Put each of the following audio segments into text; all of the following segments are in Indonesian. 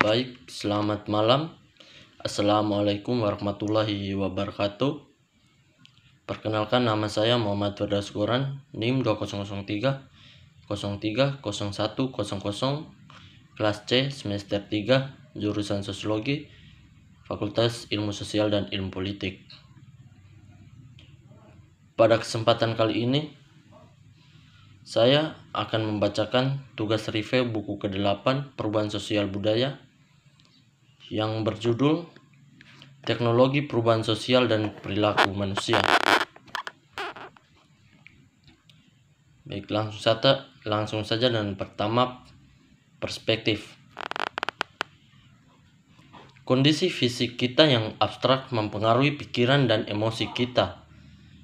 Baik, selamat malam. Assalamualaikum warahmatullahi wabarakatuh. Perkenalkan nama saya Muhammad Firdaus Quran, NIM 2003 03 01 00 kelas C semester 3 jurusan Sosiologi Fakultas Ilmu Sosial dan Ilmu Politik. Pada kesempatan kali ini saya akan membacakan tugas review buku ke-8 Perubahan Sosial Budaya yang berjudul Teknologi Perubahan Sosial dan Perilaku Manusia. Baik, langsung saja langsung saja dan pertama perspektif. Kondisi fisik kita yang abstrak mempengaruhi pikiran dan emosi kita.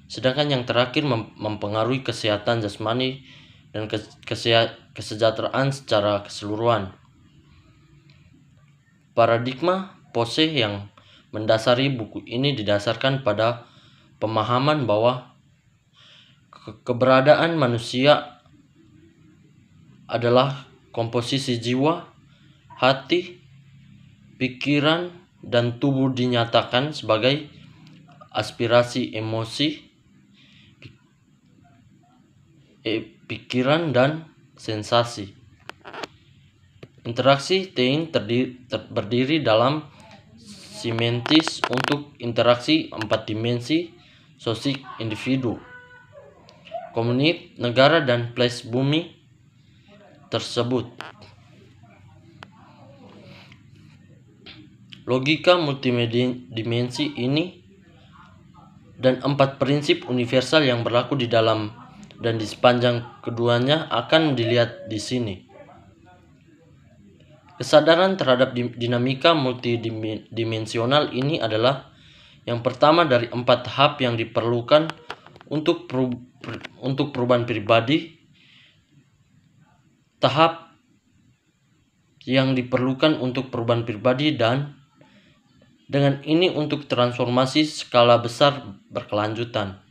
Sedangkan yang terakhir mempengaruhi kesehatan jasmani dan kesejahteraan secara keseluruhan. Paradigma pose yang mendasari buku ini didasarkan pada pemahaman bahwa ke keberadaan manusia adalah komposisi jiwa, hati, pikiran, dan tubuh dinyatakan sebagai aspirasi emosi, eh, pikiran, dan sensasi. Interaksi Tain terdiri, berdiri dalam simentis untuk interaksi empat dimensi sosik individu, komunit, negara, dan place bumi tersebut. Logika multidimensi ini dan empat prinsip universal yang berlaku di dalam dan di sepanjang keduanya akan dilihat di sini. Kesadaran terhadap dinamika multidimensional ini adalah yang pertama dari empat tahap yang diperlukan untuk untuk perubahan pribadi. Tahap yang diperlukan untuk perubahan pribadi dan dengan ini untuk transformasi skala besar berkelanjutan.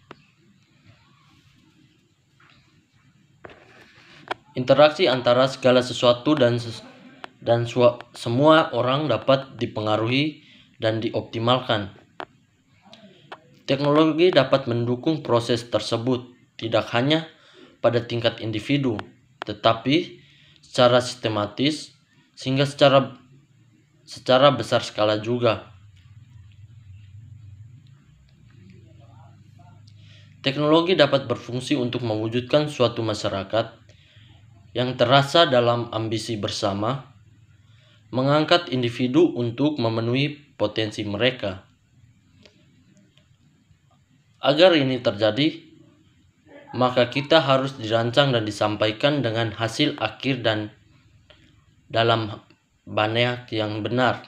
Interaksi antara segala sesuatu dan sesuatu dan semua orang dapat dipengaruhi dan dioptimalkan. Teknologi dapat mendukung proses tersebut tidak hanya pada tingkat individu, tetapi secara sistematis sehingga secara secara besar skala juga. Teknologi dapat berfungsi untuk mewujudkan suatu masyarakat yang terasa dalam ambisi bersama mengangkat individu untuk memenuhi potensi mereka. Agar ini terjadi, maka kita harus dirancang dan disampaikan dengan hasil akhir dan dalam banyak yang benar.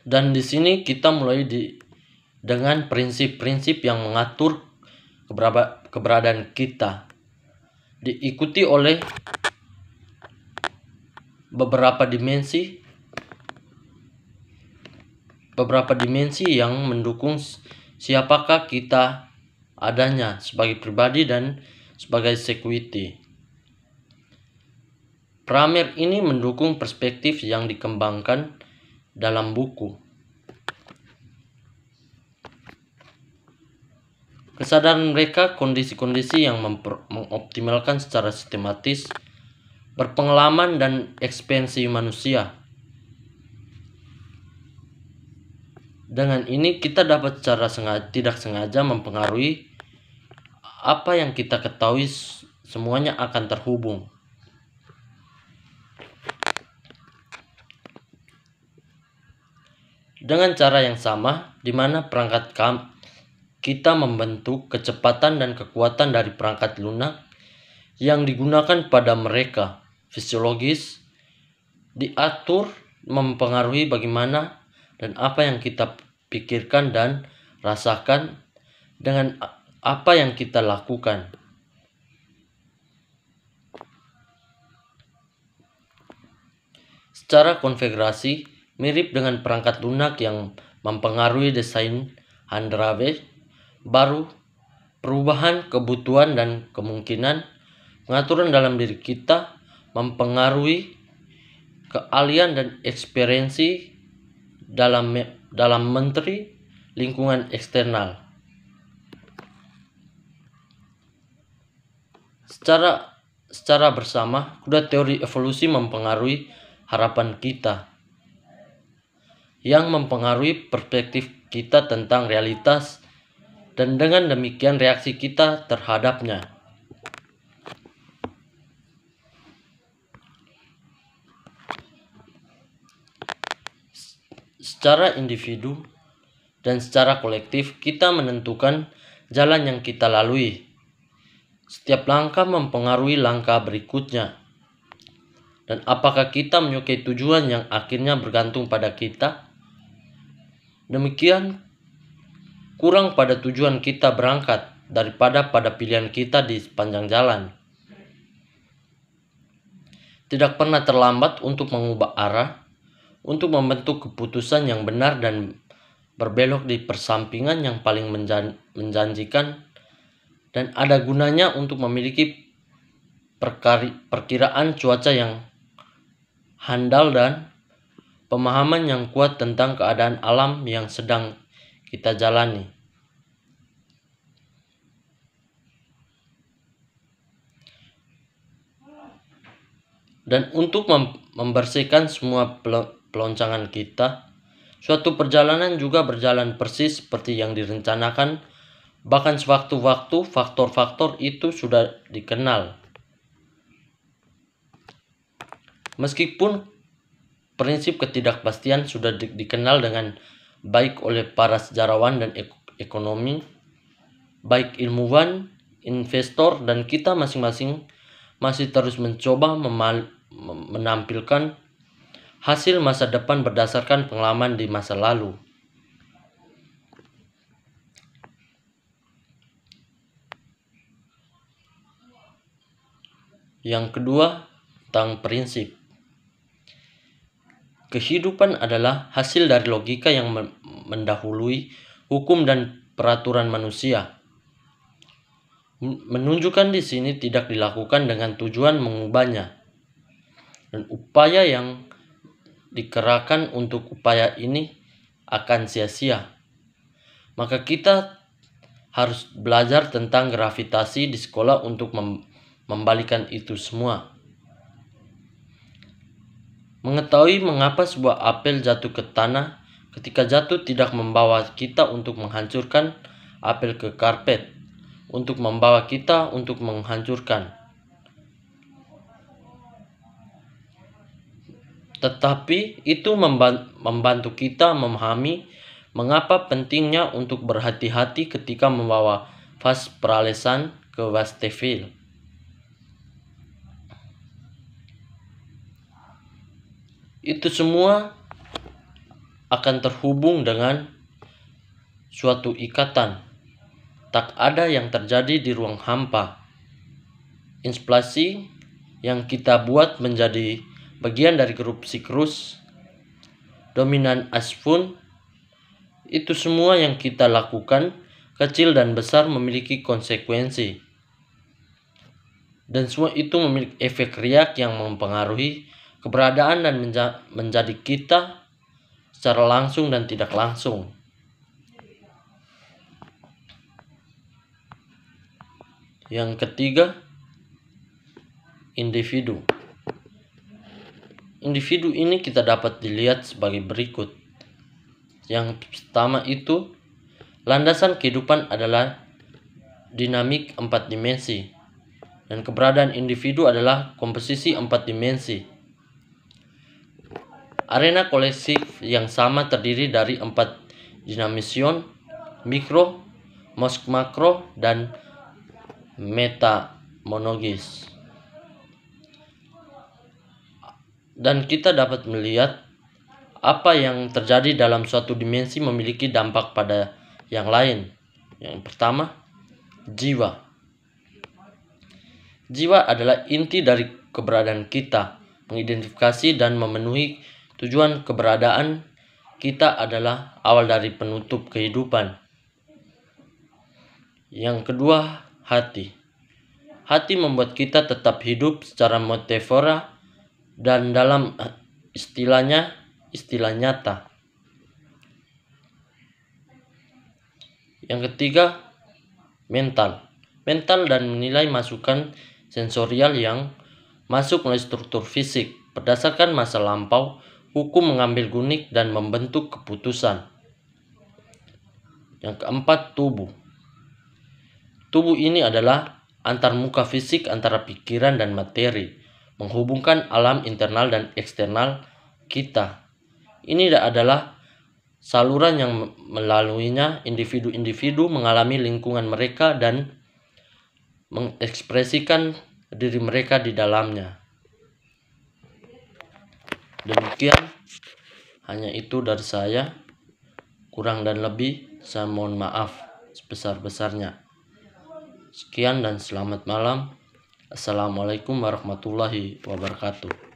Dan di sini kita mulai di, dengan prinsip-prinsip yang mengatur keberadaan kita diikuti oleh beberapa dimensi beberapa dimensi yang mendukung siapakah kita adanya sebagai pribadi dan sebagai security. Pramer ini mendukung perspektif yang dikembangkan dalam buku. Kesadaran mereka kondisi-kondisi yang mengoptimalkan secara sistematis berpengalaman dan ekspansi manusia. Dengan ini kita dapat secara sengaja, tidak sengaja mempengaruhi apa yang kita ketahui semuanya akan terhubung. Dengan cara yang sama, di mana perangkat kam kita membentuk kecepatan dan kekuatan dari perangkat lunak yang digunakan pada mereka fisiologis diatur mempengaruhi bagaimana dan apa yang kita pikirkan dan rasakan dengan apa yang kita lakukan. Secara konfigurasi mirip dengan perangkat lunak yang mempengaruhi desain Andrave baru, perubahan kebutuhan dan kemungkinan, pengaturan dalam diri kita mempengaruhi kealian dan eksperiensi dalam dalam menteri lingkungan eksternal. Secara secara bersama, kuda teori evolusi mempengaruhi harapan kita yang mempengaruhi perspektif kita tentang realitas dan dengan demikian reaksi kita terhadapnya. Secara individu dan secara kolektif, kita menentukan jalan yang kita lalui. Setiap langkah mempengaruhi langkah berikutnya. Dan apakah kita menyukai tujuan yang akhirnya bergantung pada kita? Demikian kurang pada tujuan kita berangkat daripada pada pilihan kita di sepanjang jalan. Tidak pernah terlambat untuk mengubah arah, untuk membentuk keputusan yang benar dan berbelok di persampingan yang paling menjan menjanjikan dan ada gunanya untuk memiliki perkiraan cuaca yang handal dan pemahaman yang kuat tentang keadaan alam yang sedang kita jalani. Dan untuk membersihkan semua peloncangan kita, suatu perjalanan juga berjalan persis seperti yang direncanakan, bahkan sewaktu-waktu faktor-faktor itu sudah dikenal. Meskipun prinsip ketidakpastian sudah dikenal dengan baik oleh para sejarawan dan ek ekonomi, baik ilmuwan, investor, dan kita masing-masing masih terus mencoba menampilkan hasil masa depan berdasarkan pengalaman di masa lalu. Yang kedua, tentang prinsip. Kehidupan adalah hasil dari logika yang mendahului hukum dan peraturan manusia. Menunjukkan di sini tidak dilakukan dengan tujuan mengubahnya. Dan upaya yang dikerahkan untuk upaya ini akan sia-sia. Maka kita harus belajar tentang gravitasi di sekolah untuk mem membalikan itu semua. Mengetahui mengapa sebuah apel jatuh ke tanah ketika jatuh tidak membawa kita untuk menghancurkan apel ke karpet, untuk membawa kita untuk menghancurkan. Tetapi itu membantu kita memahami mengapa pentingnya untuk berhati-hati ketika membawa vas peralesan ke Westfield. itu semua akan terhubung dengan suatu ikatan. Tak ada yang terjadi di ruang hampa. Inspirasi yang kita buat menjadi bagian dari grup sikrus, dominan asfun, itu semua yang kita lakukan kecil dan besar memiliki konsekuensi. Dan semua itu memiliki efek riak yang mempengaruhi keberadaan dan menja menjadi kita secara langsung dan tidak langsung. Yang ketiga, individu. Individu ini kita dapat dilihat sebagai berikut. Yang pertama itu, landasan kehidupan adalah dinamik empat dimensi. Dan keberadaan individu adalah komposisi empat dimensi. Arena kolektif yang sama terdiri dari empat dinamision, mikro, mosk makro, dan meta monogis, Dan kita dapat melihat apa yang terjadi dalam suatu dimensi memiliki dampak pada yang lain. Yang pertama, jiwa. Jiwa adalah inti dari keberadaan kita, mengidentifikasi dan memenuhi Tujuan keberadaan kita adalah awal dari penutup kehidupan. Yang kedua, hati. Hati membuat kita tetap hidup secara metafora dan dalam eh, istilahnya istilah nyata. Yang ketiga, mental. Mental dan menilai masukan sensorial yang masuk melalui struktur fisik berdasarkan masa lampau hukum mengambil gunik dan membentuk keputusan. Yang keempat, tubuh. Tubuh ini adalah antar muka fisik antara pikiran dan materi, menghubungkan alam internal dan eksternal kita. Ini adalah saluran yang melaluinya individu-individu mengalami lingkungan mereka dan mengekspresikan diri mereka di dalamnya. Demikian hanya itu dari saya. Kurang dan lebih saya mohon maaf sebesar-besarnya. Sekian dan selamat malam. Assalamualaikum warahmatullahi wabarakatuh.